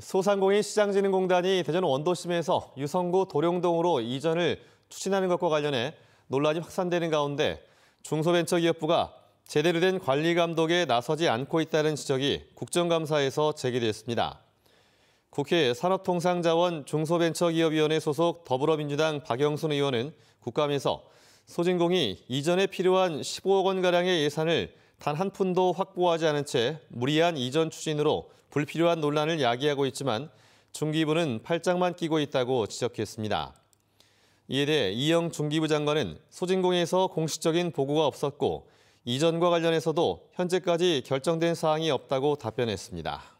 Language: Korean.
소상공인 시장진흥공단이 대전 원도심에서 유성구 도룡동으로 이전을 추진하는 것과 관련해 논란이 확산되는 가운데 중소벤처기업부가 제대로 된 관리 감독에 나서지 않고 있다는 지적이 국정감사에서 제기됐습니다. 국회 산업통상자원 중소벤처기업위원회 소속 더불어민주당 박영순 의원은 국감에서 소진공이 이전에 필요한 15억 원가량의 예산을 단한 푼도 확보하지 않은 채 무리한 이전 추진으로 불필요한 논란을 야기하고 있지만 중기부는 팔짱만 끼고 있다고 지적했습니다. 이에 대해 이영 중기부 장관은 소진공에서 공식적인 보고가 없었고 이전과 관련해서도 현재까지 결정된 사항이 없다고 답변했습니다.